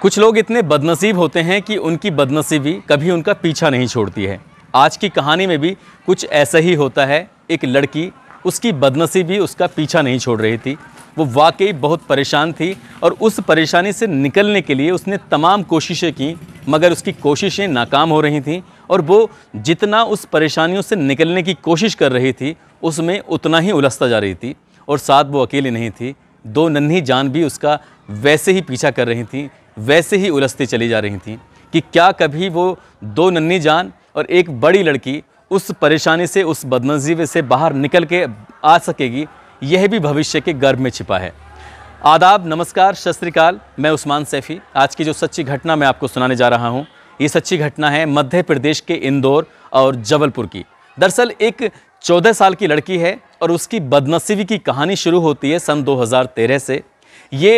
कुछ लोग इतने बदनसीब होते हैं कि उनकी बदनसीबी कभी उनका पीछा नहीं छोड़ती है आज की कहानी में भी कुछ ऐसा ही होता है एक लड़की उसकी बदनसीबी उसका पीछा नहीं छोड़ रही थी वो वाकई बहुत परेशान थी और उस परेशानी से निकलने के लिए उसने तमाम कोशिशें की मगर उसकी कोशिशें नाकाम हो रही थीं और वो जितना उस परेशानियों से निकलने की कोशिश कर रही थी उसमें उतना ही उलझता जा रही थी और साथ वो अकेली नहीं थी दो नन्ही जान भी उसका वैसे ही पीछा कर रही थी वैसे ही उलझती चली जा रही थी कि क्या कभी वो दो नन्नी जान और एक बड़ी लड़की उस परेशानी से उस बदनजीबे से बाहर निकल के आ सकेगी यह भी भविष्य के गर्भ में छिपा है आदाब नमस्कार सत मैं उस्मान सैफ़ी आज की जो सच्ची घटना मैं आपको सुनाने जा रहा हूँ ये सच्ची घटना है मध्य प्रदेश के इंदौर और जबलपुर की दरअसल एक 14 साल की लड़की है और उसकी बदनसीबी की कहानी शुरू होती है सन 2013 से ये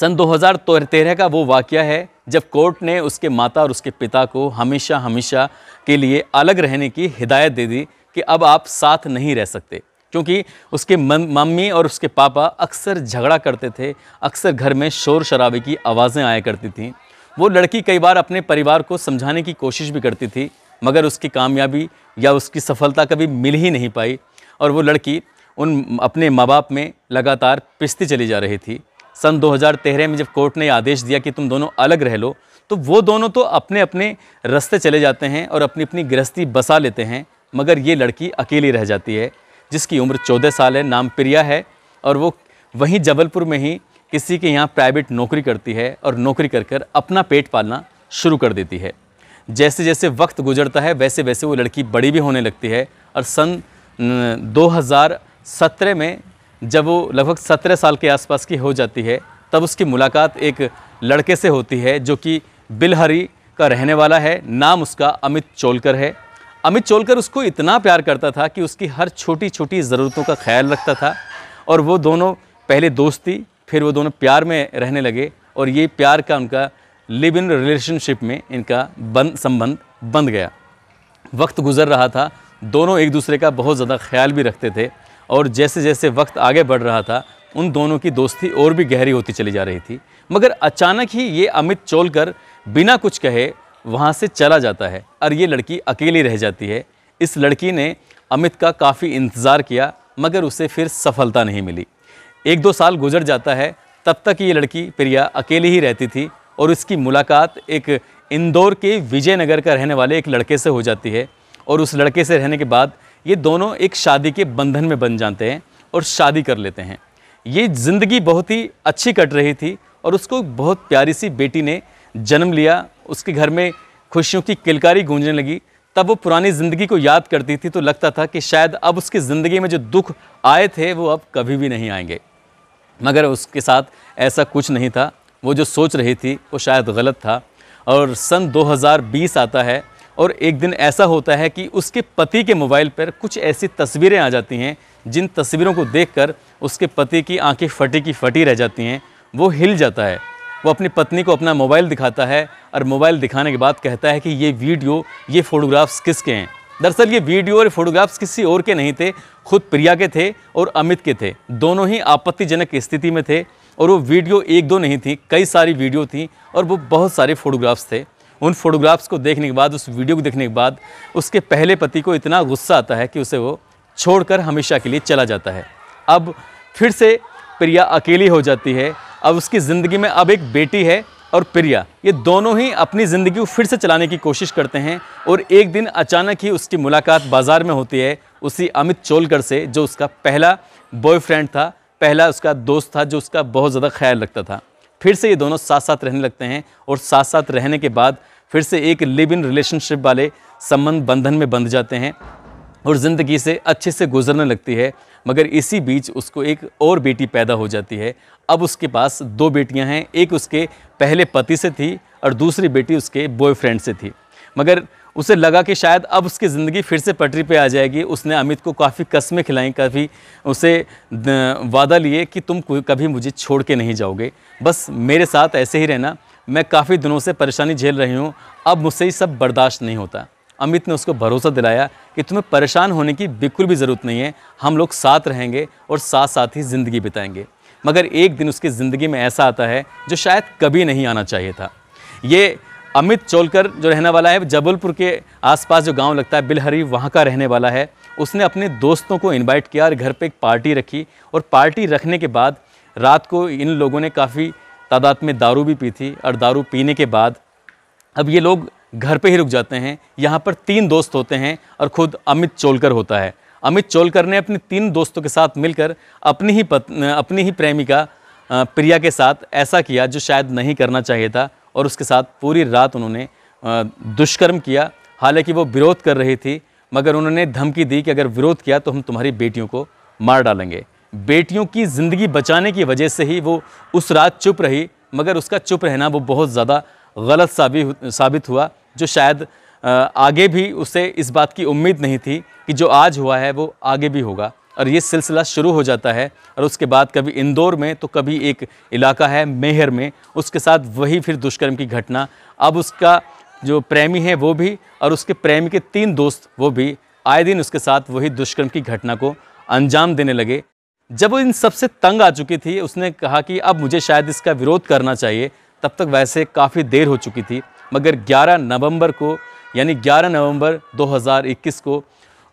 सन 2013 का वो वाक़ है जब कोर्ट ने उसके माता और उसके पिता को हमेशा हमेशा के लिए अलग रहने की हिदायत दे दी कि अब आप साथ नहीं रह सकते क्योंकि उसके मम्मी और उसके पापा अक्सर झगड़ा करते थे अक्सर घर में शोर शराबे की आवाज़ें आया करती थीं वो लड़की कई बार अपने परिवार को समझाने की कोशिश भी करती थी मगर उसकी कामयाबी या उसकी सफलता कभी मिल ही नहीं पाई और वो लड़की उन अपने माँ बाप में लगातार पिसती चली जा रही थी सन 2013 में जब कोर्ट ने आदेश दिया कि तुम दोनों अलग रह लो तो वो दोनों तो अपने अपने रास्ते चले जाते हैं और अपनी अपनी गृहस्थी बसा लेते हैं मगर ये लड़की अकेली रह जाती है जिसकी उम्र चौदह साल है नाम प्रिया है और वो वहीं जबलपुर में ही किसी के यहाँ प्राइवेट नौकरी करती है और नौकरी कर कर अपना पेट पालना शुरू कर देती है जैसे जैसे वक्त गुजरता है वैसे वैसे वो लड़की बड़ी भी होने लगती है और सन 2017 में जब वो लगभग सत्रह साल के आसपास की हो जाती है तब उसकी मुलाकात एक लड़के से होती है जो कि बिलहरी का रहने वाला है नाम उसका अमित चोलकर है अमित चोलकर उसको इतना प्यार करता था कि उसकी हर छोटी छोटी ज़रूरतों का ख्याल रखता था और वो दोनों पहले दोस्ती फिर वो दोनों प्यार में रहने लगे और ये प्यार का उनका लिव इन रिलेशनशिप में इनका बंद संबंध बन गया वक्त गुजर रहा था दोनों एक दूसरे का बहुत ज़्यादा ख्याल भी रखते थे और जैसे जैसे वक्त आगे बढ़ रहा था उन दोनों की दोस्ती और भी गहरी होती चली जा रही थी मगर अचानक ही ये अमित चोलकर बिना कुछ कहे वहाँ से चला जाता है और ये लड़की अकेली रह जाती है इस लड़की ने अमित का काफ़ी इंतज़ार किया मगर उसे फिर सफलता नहीं मिली एक दो साल गुजर जाता है तब तक ये लड़की प्रिया अकेली ही रहती थी और इसकी मुलाकात एक इंदौर के विजयनगर का रहने वाले एक लड़के से हो जाती है और उस लड़के से रहने के बाद ये दोनों एक शादी के बंधन में बन जाते हैं और शादी कर लेते हैं ये ज़िंदगी बहुत ही अच्छी कट रही थी और उसको बहुत प्यारी सी बेटी ने जन्म लिया उसके घर में खुशियों की किलकारी गूंजने लगी तब वो पुरानी ज़िंदगी को याद करती थी तो लगता था कि शायद अब उसकी ज़िंदगी में जो दुख आए थे वो अब कभी भी नहीं आएंगे मगर उसके साथ ऐसा कुछ नहीं था वो जो सोच रही थी वो शायद गलत था और सन 2020 आता है और एक दिन ऐसा होता है कि उसके पति के मोबाइल पर कुछ ऐसी तस्वीरें आ जाती हैं जिन तस्वीरों को देखकर उसके पति की आंखें फटी की फटी रह जाती हैं वो हिल जाता है वो अपनी पत्नी को अपना मोबाइल दिखाता है और मोबाइल दिखाने के बाद कहता है कि ये वीडियो ये फ़ोटोग्राफ्स किसके हैं दरअसल ये वीडियो और फोटोग्राफ्स किसी और के नहीं थे खुद प्रिया के थे और अमित के थे दोनों ही आपत्तिजनक स्थिति में थे और वो वीडियो एक दो नहीं थी कई सारी वीडियो थी और वो बहुत सारे फोटोग्राफ्स थे उन फोटोग्राफ्स को देखने के बाद उस वीडियो को देखने के बाद उसके पहले पति को इतना गुस्सा आता है कि उसे वो छोड़कर हमेशा के लिए चला जाता है अब फिर से प्रिया अकेली हो जाती है अब उसकी ज़िंदगी में अब एक बेटी है और प्रिया ये दोनों ही अपनी ज़िंदगी को फिर से चलाने की कोशिश करते हैं और एक दिन अचानक ही उसकी मुलाकात बाज़ार में होती है उसी अमित चोलकर से जो उसका पहला बॉयफ्रेंड था पहला उसका दोस्त था जो उसका बहुत ज़्यादा ख्याल रखता था फिर से ये दोनों साथ साथ रहने लगते हैं और साथ साथ रहने के बाद फिर से एक लिव इन रिलेशनशिप वाले संबंध बंधन में बंध जाते हैं और ज़िंदगी से अच्छे से गुजरने लगती है मगर इसी बीच उसको एक और बेटी पैदा हो जाती है अब उसके पास दो बेटियां हैं एक उसके पहले पति से थी और दूसरी बेटी उसके बॉयफ्रेंड से थी मगर उसे लगा कि शायद अब उसकी ज़िंदगी फिर से पटरी पे आ जाएगी उसने अमित को काफ़ी कस्में खिलाई काफ़ी उसे वादा लिए कि तुम कभी मुझे छोड़ के नहीं जाओगे बस मेरे साथ ऐसे ही रहना मैं काफ़ी दिनों से परेशानी झेल रही हूँ अब मुझसे ही सब बर्दाश्त नहीं होता अमित ने उसको भरोसा दिलाया कि तुम्हें परेशान होने की बिल्कुल भी ज़रूरत नहीं है हम लोग साथ रहेंगे और साथ साथ ही ज़िंदगी बिताएंगे मगर एक दिन उसकी ज़िंदगी में ऐसा आता है जो शायद कभी नहीं आना चाहिए था ये अमित चोलकर जो रहने वाला है जबलपुर के आसपास जो गांव लगता है बिलहरी वहाँ का रहने वाला है उसने अपने दोस्तों को इनवाइट किया और घर पे एक पार्टी रखी और पार्टी रखने के बाद रात को इन लोगों ने काफ़ी तादाद में दारू भी पी थी और दारू पीने के बाद अब ये लोग घर पे ही रुक जाते हैं यहाँ पर तीन दोस्त होते हैं और ख़ुद अमित चोलकर होता है अमित चोलकर ने अपने तीन दोस्तों के साथ मिलकर अपनी ही पत्नी अपनी ही प्रेमिका प्रिया के साथ ऐसा किया जो शायद नहीं करना चाहिए था और उसके साथ पूरी रात उन्होंने दुष्कर्म किया हालांकि वो विरोध कर रही थी मगर उन्होंने धमकी दी कि अगर विरोध किया तो हम तुम्हारी बेटियों को मार डालेंगे बेटियों की ज़िंदगी बचाने की वजह से ही वो उस रात चुप रही मगर उसका चुप रहना वो बहुत ज़्यादा गलत साबित हुआ जो शायद आगे भी उसे इस बात की उम्मीद नहीं थी कि जो आज हुआ है वो आगे भी होगा और ये सिलसिला शुरू हो जाता है और उसके बाद कभी इंदौर में तो कभी एक इलाका है मेहर में उसके साथ वही फिर दुष्कर्म की घटना अब उसका जो प्रेमी है वो भी और उसके प्रेमी के तीन दोस्त वो भी आए दिन उसके साथ वही दुष्कर्म की घटना को अंजाम देने लगे जब वो इन सबसे तंग आ चुकी थी उसने कहा कि अब मुझे शायद इसका विरोध करना चाहिए तब तक वैसे काफ़ी देर हो चुकी थी मगर 11 नवंबर को यानी 11 नवंबर 2021 को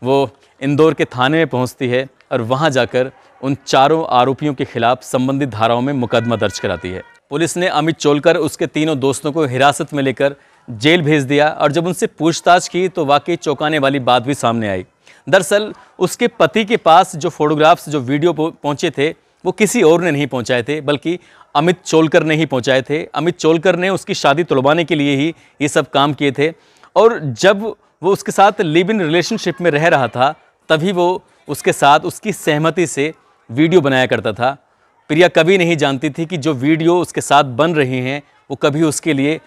वो इंदौर के थाने में पहुंचती है और वहां जाकर उन चारों आरोपियों के खिलाफ संबंधित धाराओं में मुकदमा दर्ज कराती है पुलिस ने अमित चोलकर उसके तीनों दोस्तों को हिरासत में लेकर जेल भेज दिया और जब उनसे पूछताछ की तो वाकई चौंकाने वाली बात भी सामने आई दरअसल उसके पति के पास जो फोटोग्राफ्स जो वीडियो पहुंचे थे वो किसी और ने नहीं पहुंचाए थे बल्कि अमित चोलकर ने ही पहुंचाए थे अमित चोलकर ने उसकी शादी तुलवाने के लिए ही ये सब काम किए थे और जब वो उसके साथ लिव इन रिलेशनशिप में रह रहा था तभी वो उसके साथ उसकी सहमति से वीडियो बनाया करता था प्रिया कभी नहीं जानती थी कि जो वीडियो उसके साथ बन रहे हैं वो कभी उसके लिए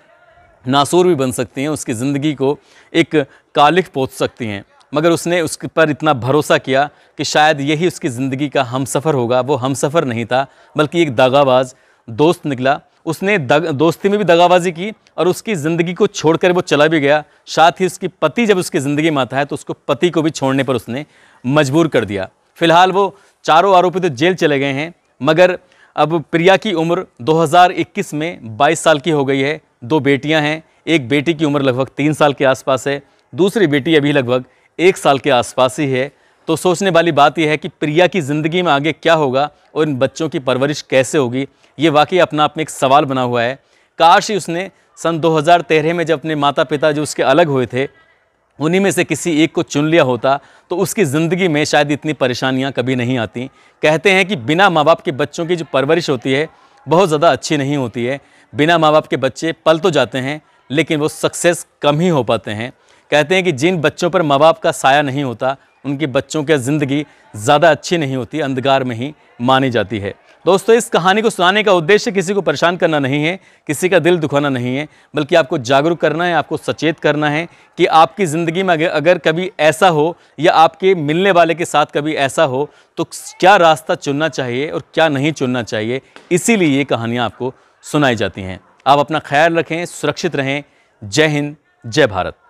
नासूर भी बन सकती हैं उसकी ज़िंदगी को एक कालिख पहुँच सकती हैं मगर उसने उस पर इतना भरोसा किया कि शायद यही उसकी ज़िंदगी का हम सफ़र होगा वो हम सफ़र नहीं था बल्कि एक दागाबाज दोस्त निकला उसने दोस्ती में भी दगाबाजी की और उसकी ज़िंदगी को छोड़कर वो चला भी गया साथ ही उसकी पति जब उसकी ज़िंदगी में आता है तो उसको पति को भी छोड़ने पर उसने मजबूर कर दिया फिलहाल वो चारों आरोपी तो जेल चले गए हैं मगर अब प्रिया की उम्र 2021 में 22 साल की हो गई है दो बेटियां हैं एक बेटी की उम्र लगभग तीन साल के आसपास है दूसरी बेटी अभी लगभग एक साल के आसपास ही है तो सोचने वाली बात यह है कि प्रिया की ज़िंदगी में आगे क्या होगा और इन बच्चों की परवरिश कैसे होगी ये वाकई अपना आप में एक सवाल बना हुआ है काश ही उसने सन 2013 में जब अपने माता पिता जो उसके अलग हुए थे उन्हीं में से किसी एक को चुन लिया होता तो उसकी ज़िंदगी में शायद इतनी परेशानियाँ कभी नहीं आती कहते हैं कि बिना माँ बाप के बच्चों की जो परवरिश होती है बहुत ज़्यादा अच्छी नहीं होती है बिना माँ बाप के बच्चे पल तो जाते हैं लेकिन वो सक्सेस कम ही हो पाते हैं कहते हैं कि जिन बच्चों पर माँ बाप का साया नहीं होता उनके बच्चों की ज़िंदगी ज़्यादा अच्छी नहीं होती अंधकार में ही मानी जाती है दोस्तों इस कहानी को सुनाने का उद्देश्य किसी को परेशान करना नहीं है किसी का दिल दुखाना नहीं है बल्कि आपको जागरूक करना है आपको सचेत करना है कि आपकी ज़िंदगी में अगर कभी ऐसा हो या आपके मिलने वाले के साथ कभी ऐसा हो तो क्या रास्ता चुनना चाहिए और क्या नहीं चुनना चाहिए इसीलिए ये कहानियाँ आपको सुनाई जाती हैं आप अपना ख्याल रखें सुरक्षित रहें जय हिंद जय भारत